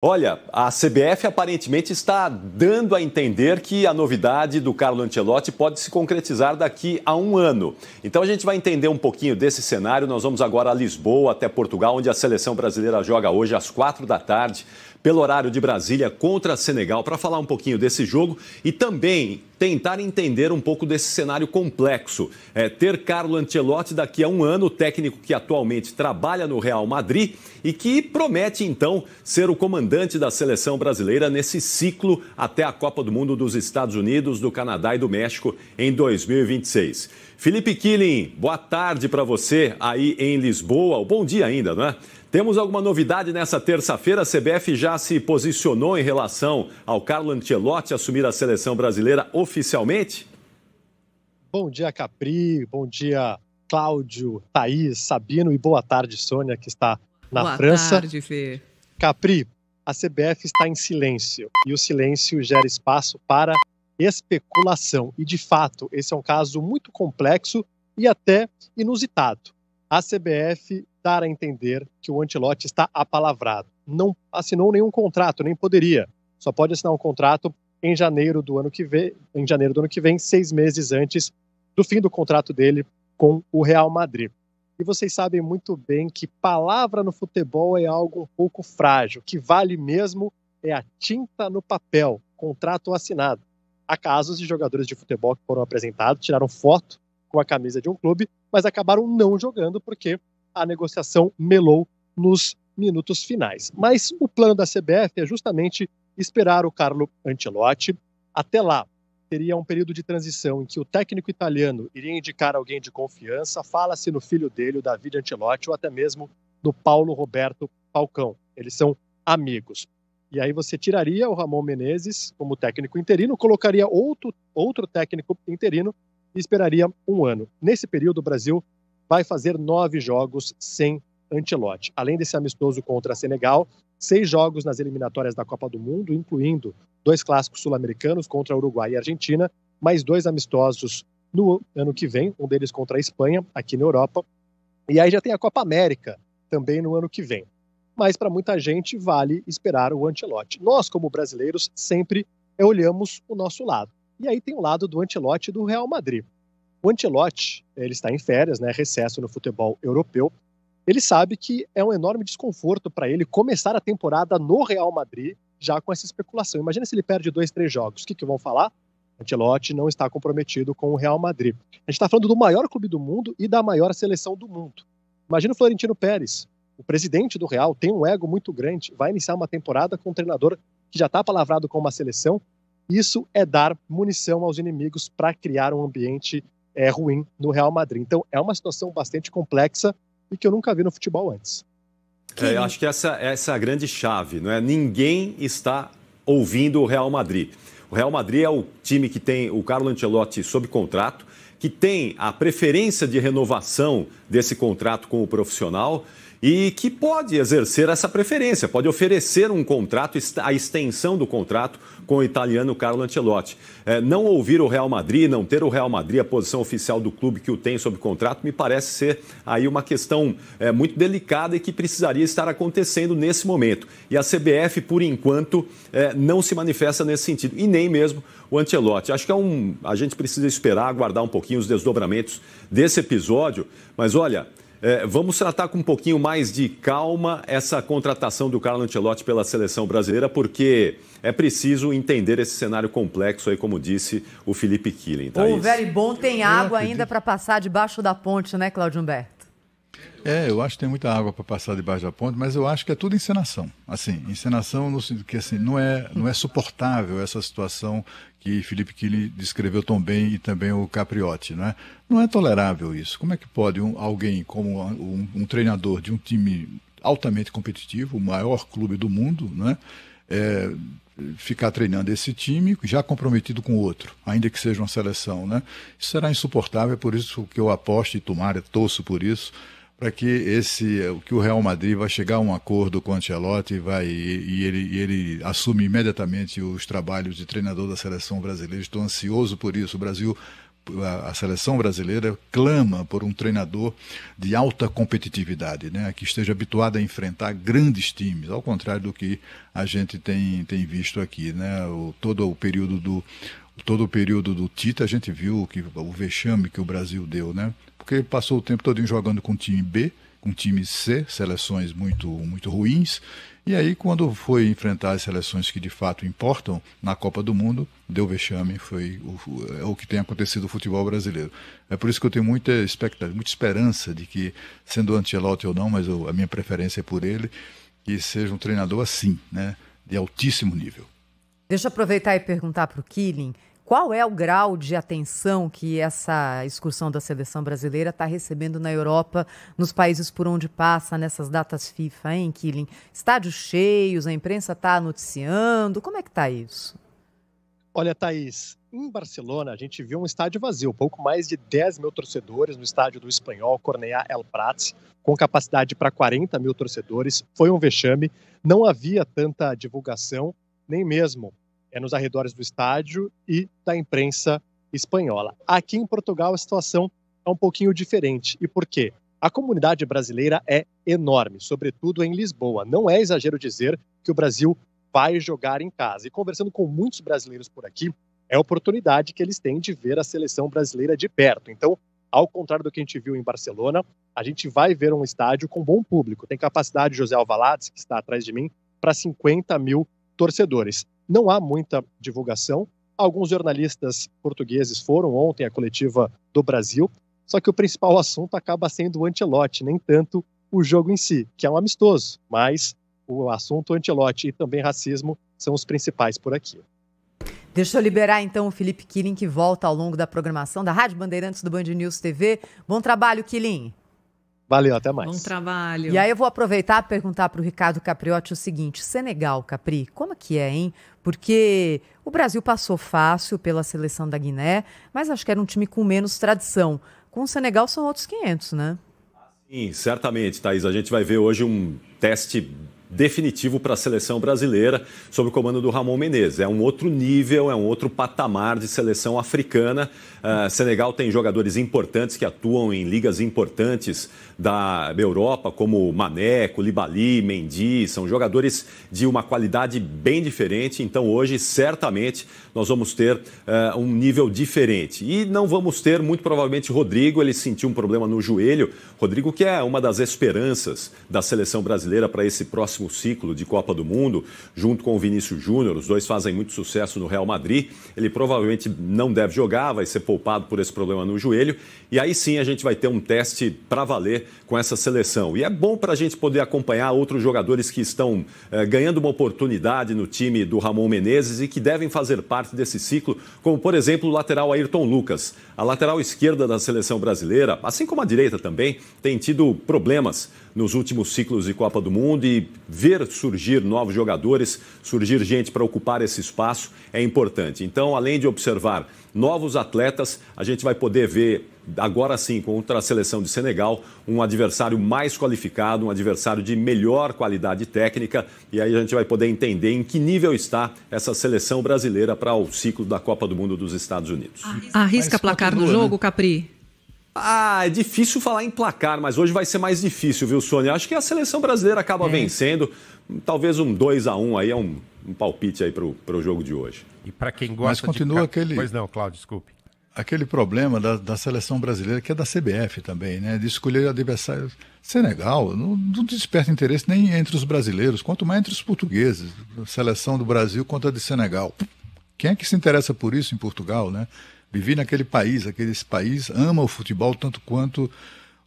Olha, a CBF aparentemente está dando a entender que a novidade do Carlo Ancelotti pode se concretizar daqui a um ano. Então a gente vai entender um pouquinho desse cenário. Nós vamos agora a Lisboa, até Portugal, onde a seleção brasileira joga hoje às quatro da tarde, pelo horário de Brasília, contra Senegal, para falar um pouquinho desse jogo e também tentar entender um pouco desse cenário complexo. É, ter Carlo Ancelotti daqui a um ano, técnico que atualmente trabalha no Real Madrid e que promete então ser o comandante da seleção brasileira nesse ciclo até a Copa do Mundo dos Estados Unidos, do Canadá e do México em 2026. Felipe Killing, boa tarde para você aí em Lisboa. Bom dia ainda, não é? Temos alguma novidade nessa terça-feira? A CBF já se posicionou em relação ao Carlo Ancelotti assumir a seleção brasileira oficialmente oficialmente? Bom dia, Capri. Bom dia, Cláudio, Thaís, Sabino e boa tarde, Sônia, que está na boa França. Boa tarde, Fê. Capri, a CBF está em silêncio e o silêncio gera espaço para especulação. E, de fato, esse é um caso muito complexo e até inusitado. A CBF dar a entender que o Antilote está apalavrado. Não assinou nenhum contrato, nem poderia. Só pode assinar um contrato em janeiro do ano que vem, em janeiro do ano que vem, seis meses antes do fim do contrato dele com o Real Madrid. E vocês sabem muito bem que palavra no futebol é algo um pouco frágil. O que vale mesmo é a tinta no papel, contrato assinado. Há casos de jogadores de futebol que foram apresentados, tiraram foto com a camisa de um clube, mas acabaram não jogando porque a negociação melou nos minutos finais. Mas o plano da CBF é justamente esperar o Carlo Ancelotti. Até lá, teria um período de transição em que o técnico italiano iria indicar alguém de confiança. Fala-se no filho dele, o Davide Ancelotti, ou até mesmo no Paulo Roberto Falcão. Eles são amigos. E aí você tiraria o Ramon Menezes como técnico interino, colocaria outro, outro técnico interino e esperaria um ano. Nesse período, o Brasil vai fazer nove jogos sem Antelote. Além desse amistoso contra Senegal, seis jogos nas eliminatórias da Copa do Mundo, incluindo dois clássicos sul-americanos contra Uruguai e Argentina, mais dois amistosos no ano que vem, um deles contra a Espanha, aqui na Europa. E aí já tem a Copa América também no ano que vem. Mas para muita gente vale esperar o Antelote. Nós, como brasileiros, sempre olhamos o nosso lado. E aí tem o lado do Antelote do Real Madrid. O Antelote, ele está em férias, né, recesso no futebol europeu, ele sabe que é um enorme desconforto para ele começar a temporada no Real Madrid já com essa especulação. Imagina se ele perde dois, três jogos. O que, que vão falar? Antelote não está comprometido com o Real Madrid. A gente está falando do maior clube do mundo e da maior seleção do mundo. Imagina o Florentino Pérez, o presidente do Real, tem um ego muito grande, vai iniciar uma temporada com um treinador que já está palavrado com uma seleção. Isso é dar munição aos inimigos para criar um ambiente é, ruim no Real Madrid. Então é uma situação bastante complexa e que eu nunca vi no futebol antes. É, eu acho que essa, essa é a grande chave, não é? Ninguém está ouvindo o Real Madrid. O Real Madrid é o time que tem o Carlo Ancelotti sob contrato, que tem a preferência de renovação desse contrato com o profissional e que pode exercer essa preferência, pode oferecer um contrato, a extensão do contrato com o italiano Carlo Ancelotti. É, não ouvir o Real Madrid, não ter o Real Madrid, a posição oficial do clube que o tem sob contrato, me parece ser aí uma questão é, muito delicada e que precisaria estar acontecendo nesse momento. E a CBF, por enquanto, é, não se manifesta nesse sentido, e nem mesmo o Ancelotti. Acho que é um, a gente precisa esperar, aguardar um pouquinho os desdobramentos desse episódio, mas olha. É, vamos tratar com um pouquinho mais de calma essa contratação do Carlo Ancelotti pela seleção brasileira, porque é preciso entender esse cenário complexo aí, como disse o Felipe Killing. Tá? O velho bom tem água ainda para passar debaixo da ponte, né, Claudio Humberto? É, eu acho que tem muita água para passar debaixo da ponte, mas eu acho que é tudo encenação. Assim, encenação no sentido que assim, não, é, não é suportável essa situação que Felipe Kili descreveu tão bem e também o Capriotti, não é? Não é tolerável isso. Como é que pode um, alguém como um, um, treinador de um time altamente competitivo, o maior clube do mundo, não é? é ficar treinando esse time já comprometido com outro, ainda que seja uma seleção, né? Isso será insuportável, é por isso que eu aposto e tomara, torço por isso, para que esse eh, que o Real Madrid vai chegar a um acordo com o Ancelotti e vai e, ele, ele assume imediatamente os trabalhos de treinador da seleção brasileira. Estou ansioso por isso. O Brasil a seleção brasileira clama por um treinador de alta competitividade, né? que esteja habituado a enfrentar grandes times, ao contrário do que a gente tem, tem visto aqui. Né? O, todo o período do todo o período do Tita a gente viu que, o vexame que o Brasil deu, né? Porque passou o tempo todo jogando com time B, com time C, seleções muito, muito ruins. E aí, quando foi enfrentar as seleções que de fato importam na Copa do Mundo, deu vexame, foi o, é o que tem acontecido no futebol brasileiro. É por isso que eu tenho muita expectativa, muita esperança de que, sendo Antielotti ou não, mas eu, a minha preferência é por ele, que seja um treinador assim, né? De altíssimo nível. Deixa eu aproveitar e perguntar para o Killing qual é o grau de atenção que essa excursão da seleção brasileira está recebendo na Europa, nos países por onde passa, nessas datas FIFA, hein, Killing? Estádios cheios, a imprensa está noticiando, como é que está isso? Olha, Thaís, em Barcelona a gente viu um estádio vazio, pouco mais de 10 mil torcedores no estádio do espanhol Cornellà El Prat, com capacidade para 40 mil torcedores. Foi um vexame, não havia tanta divulgação nem mesmo é nos arredores do estádio e da imprensa espanhola. Aqui em Portugal a situação é um pouquinho diferente. E por quê? A comunidade brasileira é enorme, sobretudo em Lisboa. Não é exagero dizer que o Brasil vai jogar em casa. E conversando com muitos brasileiros por aqui, é a oportunidade que eles têm de ver a seleção brasileira de perto. Então, ao contrário do que a gente viu em Barcelona, a gente vai ver um estádio com bom público. Tem capacidade, José Alvalades, que está atrás de mim, para 50 mil torcedores. Não há muita divulgação. Alguns jornalistas portugueses foram ontem à coletiva do Brasil, só que o principal assunto acaba sendo o antelote, nem tanto o jogo em si, que é um amistoso, mas o assunto antelote e também racismo são os principais por aqui. Deixa eu liberar então o Felipe Killing, que volta ao longo da programação da Rádio Bandeirantes do Band News TV. Bom trabalho, Killing! Valeu, até mais. Bom trabalho. E aí eu vou aproveitar e perguntar para o Ricardo Capriotti o seguinte: Senegal, Capri, como que é, hein? Porque o Brasil passou fácil pela seleção da Guiné, mas acho que era um time com menos tradição. Com o Senegal são outros 500, né? Sim, certamente, Thaís. A gente vai ver hoje um teste definitivo para a seleção brasileira, sob o comando do Ramon Menezes. É um outro nível, é um outro patamar de seleção africana. Uh, Senegal tem jogadores importantes que atuam em ligas importantes da Europa, como Maneco, Libali, Mendy, são jogadores de uma qualidade bem diferente. Então, hoje, certamente, nós vamos ter uh, um nível diferente. E não vamos ter, muito provavelmente, Rodrigo, ele sentiu um problema no joelho. Rodrigo, que é uma das esperanças da seleção brasileira para esse próximo próximo ciclo de Copa do Mundo, junto com o Vinícius Júnior. Os dois fazem muito sucesso no Real Madrid. Ele provavelmente não deve jogar, vai ser poupado por esse problema no joelho. E aí sim a gente vai ter um teste para valer com essa seleção. E é bom para a gente poder acompanhar outros jogadores que estão eh, ganhando uma oportunidade no time do Ramon Menezes e que devem fazer parte desse ciclo, como por exemplo o lateral Ayrton Lucas. A lateral esquerda da seleção brasileira, assim como a direita também, tem tido problemas nos últimos ciclos de Copa do Mundo e ver surgir novos jogadores, surgir gente para ocupar esse espaço é importante. Então, além de observar novos atletas, a gente vai poder ver agora sim, contra a seleção de Senegal, um adversário mais qualificado, um adversário de melhor qualidade técnica. E aí a gente vai poder entender em que nível está essa seleção brasileira para o ciclo da Copa do Mundo dos Estados Unidos. Arrisca, Arrisca placar no jogo, né? Capri? Ah, é difícil falar em placar, mas hoje vai ser mais difícil, viu, Sônia? Acho que a seleção brasileira acaba é. vencendo. Talvez um 2 a 1 aí é um, um palpite aí para o jogo de hoje. E para quem gosta mas continua de... aquele... Pois não, Cláudio, desculpe. Aquele problema da, da, seleção brasileira, que é da CBF também, né? De escolher adversários. Senegal não, não desperta interesse nem entre os brasileiros, quanto mais entre os portugueses. A seleção do Brasil contra a de Senegal. Quem é que se interessa por isso em Portugal, né? vivi naquele país, aquele país ama o futebol tanto quanto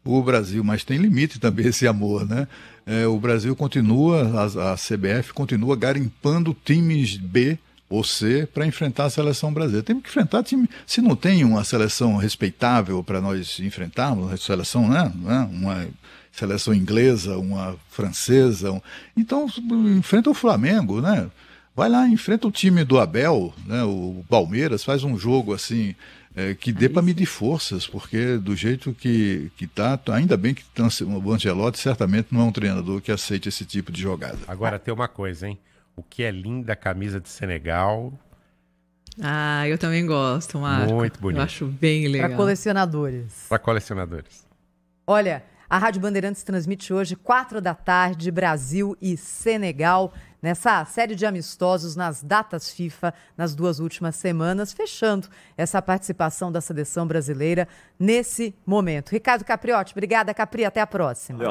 o Brasil, mas tem limite também esse amor, né? É, o Brasil continua, a, a, CBF continua garimpando times B ou C para enfrentar a seleção brasileira. Temos que enfrentar time. Se não tem uma seleção respeitável para nós enfrentarmos, uma seleção, né? né? Uma seleção inglesa, uma francesa. Um... Então, enfrenta o Flamengo, né? vai lá, enfrenta o time do Abel, né, o Palmeiras, faz um jogo assim é, que é dê para medir forças, porque do jeito que, que tá, tá ainda bem que tá, o Angelotti certamente não é um treinador que aceite esse tipo de jogada. Agora tem uma coisa, hein? O que é linda a camisa de Senegal. Ah, eu também gosto, Marco. Muito bonito. Eu acho bem legal. Para colecionadores. Para colecionadores. Olha, a Rádio Bandeirantes transmite hoje, quatro da tarde, Brasil e Senegal nessa série de amistosos nas datas FIFA nas duas últimas semanas, fechando essa participação da seleção brasileira nesse momento. Ricardo Capriotti, obrigada, Capri, até a próxima.